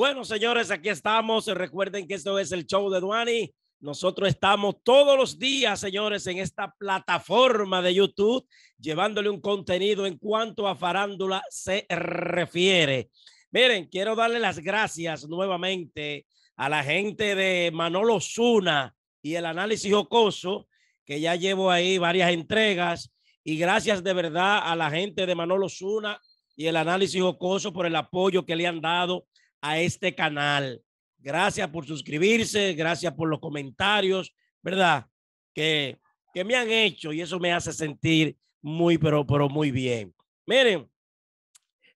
Bueno, señores, aquí estamos. Recuerden que esto es el show de Duani. Nosotros estamos todos los días, señores, en esta plataforma de YouTube, llevándole un contenido en cuanto a farándula se refiere. Miren, quiero darle las gracias nuevamente a la gente de Manolo Zuna y el análisis jocoso, que ya llevo ahí varias entregas. Y gracias de verdad a la gente de Manolo Zuna y el análisis jocoso por el apoyo que le han dado a este canal. Gracias por suscribirse, gracias por los comentarios, ¿verdad? Que, me han hecho y eso me hace sentir muy, pero, pero muy bien. Miren,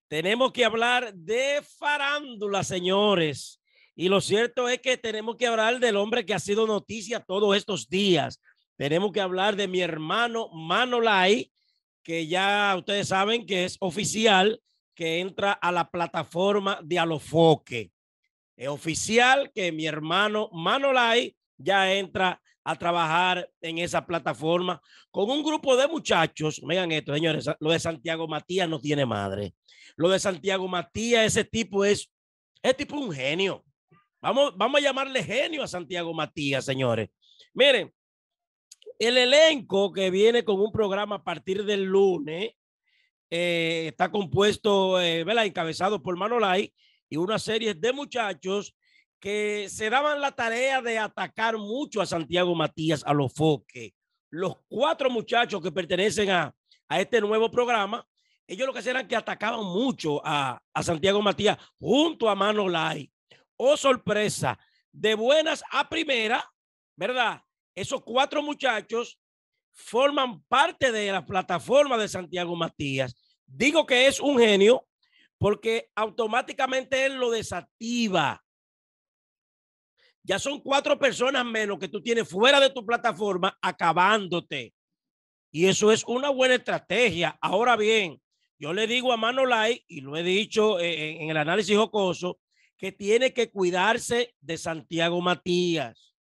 tenemos que hablar de farándula, señores. Y lo cierto es que tenemos que hablar del hombre que ha sido noticia todos estos días. Tenemos que hablar de mi hermano Manolay, que ya ustedes saben que es oficial que entra a la plataforma de Alofoque. Es oficial que mi hermano Manolay ya entra a trabajar en esa plataforma con un grupo de muchachos. Vean esto, señores, lo de Santiago Matías no tiene madre. Lo de Santiago Matías, ese tipo es, es tipo un genio. Vamos, vamos a llamarle genio a Santiago Matías, señores. Miren, el elenco que viene con un programa a partir del lunes eh, está compuesto, eh, ¿verdad? Encabezado por Manolay y una serie de muchachos que se daban la tarea de atacar mucho a Santiago Matías a los foques. Los cuatro muchachos que pertenecen a, este nuevo programa, ellos lo que hacían era que atacaban mucho a, a Santiago Matías junto a Manolay. Oh, sorpresa, de buenas a primera, ¿verdad? Esos cuatro muchachos forman parte de la plataforma de Santiago Matías. Digo que es un genio porque automáticamente él lo desactiva. Ya son cuatro personas menos que tú tienes fuera de tu plataforma acabándote. Y eso es una buena estrategia. Ahora bien, yo le digo a Manolay, y lo he dicho eh, en el análisis jocoso, que tiene que cuidarse de Santiago Matías.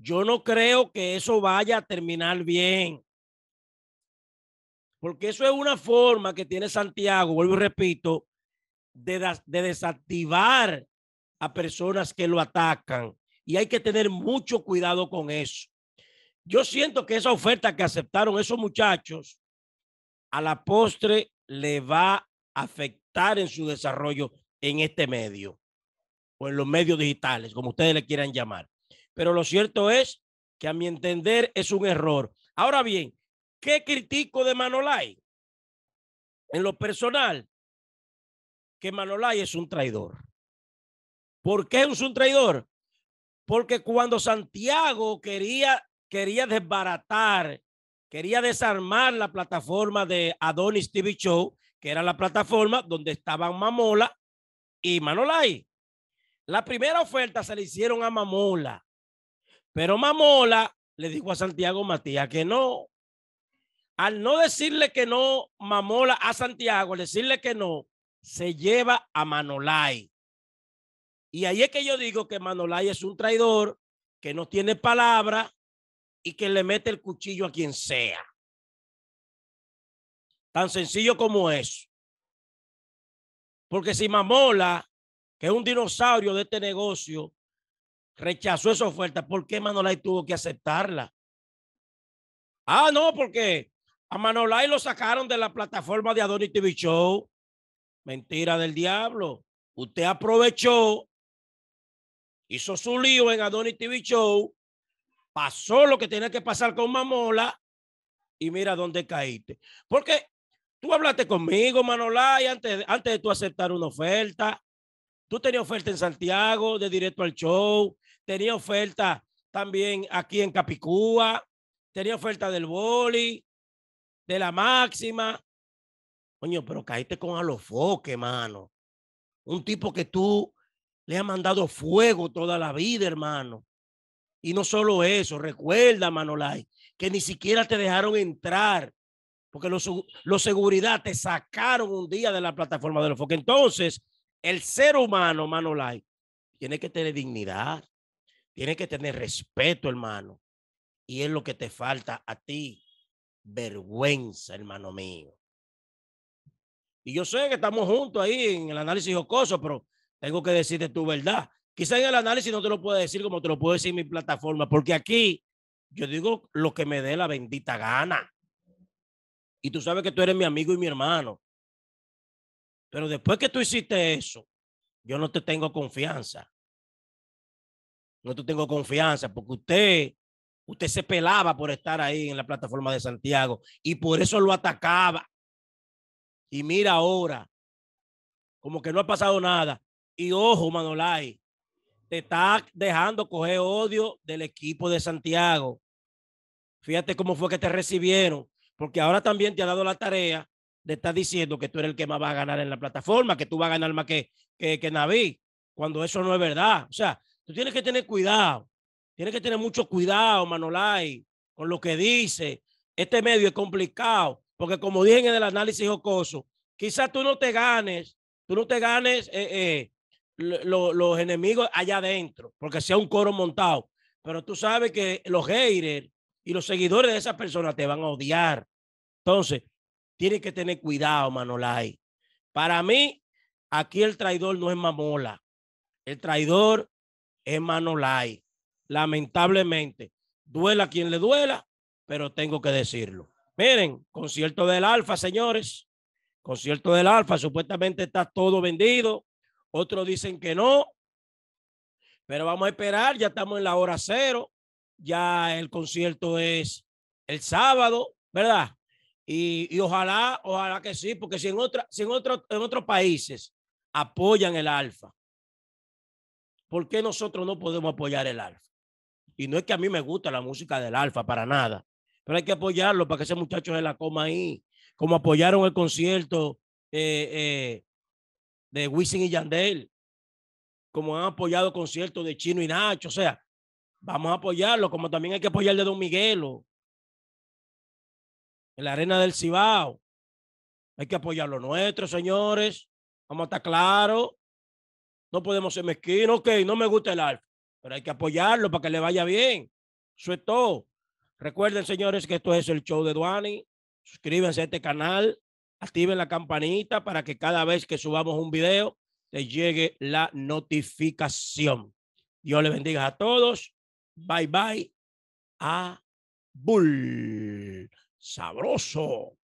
Yo no creo que eso vaya a terminar bien. Porque eso es una forma que tiene Santiago, vuelvo y repito, de, desactivar a personas que lo atacan. Y hay que tener mucho cuidado con eso. Yo siento que esa oferta que aceptaron esos muchachos, a la postre le va a afectar en su desarrollo en este medio o en los medios digitales, como ustedes le quieran llamar. Pero lo cierto es que a mi entender es un error. Ahora bien, ¿qué critico de Manolay? En lo personal, que Manolay es un traidor. ¿Por qué es un traidor? Porque cuando Santiago quería, quería desbaratar, quería desarmar la plataforma de Adonis TV Show, que era la plataforma donde estaban Mamola y Manolay. La primera oferta se le hicieron a Mamola pero Mamola le dijo a Santiago Matías que no. Al no decirle que no, Mamola a Santiago, al decirle que no, se lleva a Manolay. Y ahí es que yo digo que Manolay es un traidor, que no tiene palabra y que le mete el cuchillo a quien sea. Tan sencillo como eso. Porque si Mamola, que es un dinosaurio de este negocio, rechazó esa oferta, ¿por qué Manolay tuvo que aceptarla? Ah, no, porque a Manolay lo sacaron de la plataforma de Adonis TV Show. Mentira del diablo. Usted aprovechó, hizo su lío en Adonis TV Show, pasó lo que tenía que pasar con Mamola y mira dónde caíste. Porque tú hablaste conmigo, Manolay, antes, antes de tú aceptar una oferta. Tú tenías oferta en Santiago de directo al show tenía oferta también aquí en Capicúa, tenía oferta del boli, de la máxima. Coño, pero caíste con alofoque, mano. Un tipo que tú le has mandado fuego toda la vida, hermano. Y no solo eso, recuerda, Manolay, que ni siquiera te dejaron entrar, porque los, seguridad te sacaron un día de la plataforma de los foques. Entonces, el ser humano, Manolay, tiene que tener dignidad. Tienes que tener respeto, hermano. Y es lo que te falta a ti. Vergüenza, hermano mío. Y yo sé que estamos juntos ahí en el análisis jocoso, pero tengo que decirte tu verdad. Quizás en el análisis no te lo puedo decir como te lo puedo decir en mi plataforma, porque aquí yo digo lo que me dé la bendita gana. Y tú sabes que tú eres mi amigo y mi hermano. Pero después que tú hiciste eso, yo no te tengo confianza no tengo confianza porque usted, usted se pelaba por estar ahí en la plataforma de Santiago y por eso lo atacaba. Y mira ahora, como que no ha pasado nada. Y ojo, Manolay, te está dejando coger odio del equipo de Santiago. Fíjate cómo fue que te recibieron, porque ahora también te ha dado la tarea de estar diciendo que tú eres el que más va a ganar en la plataforma, que tú vas a ganar más que, que, Naví, cuando eso no es verdad. O sea, Tú tienes que tener cuidado. Tienes que tener mucho cuidado, Manolay, con lo que dice. Este medio es complicado, porque como dije en el análisis jocoso, quizás tú no te ganes, tú no te ganes eh, eh, los enemigos allá adentro, porque sea un coro montado. Pero tú sabes que los haters y los seguidores de esas personas te van a odiar. Entonces, tienes que tener cuidado, Manolay. Para mí, aquí el traidor no es mamola. El traidor es Manolay. Lamentablemente, duela quien le duela, pero tengo que decirlo. Miren, concierto del Alfa, señores. Concierto del Alfa, supuestamente está todo vendido. Otros dicen que no. Pero vamos a esperar, ya estamos en la hora cero. Ya el concierto es el sábado, ¿verdad? Y, ojalá, ojalá que sí, porque si en, otra, si en otros países apoyan el Alfa, ¿por qué nosotros no podemos apoyar el alfa? Y no es que a mí me gusta la música del alfa para nada, pero hay que apoyarlo para que ese muchacho se la coma ahí, como apoyaron el concierto eh, eh, de Wisin y Yandel, como han apoyado conciertos de Chino y Nacho, o sea, vamos a apoyarlo, como también hay que apoyar de Don Miguelo, en la arena del Cibao. Hay que apoyarlo. nuestro, señores. Vamos a estar claros. No podemos ser mezquinos, ok, no me gusta el alfa, pero hay que apoyarlo para que le vaya bien. Eso es todo. Recuerden, señores, que esto es el show de Duani. Suscríbanse a este canal, activen la campanita para que cada vez que subamos un video les llegue la notificación. Dios les bendiga a todos. Bye bye. A Bull. Sabroso.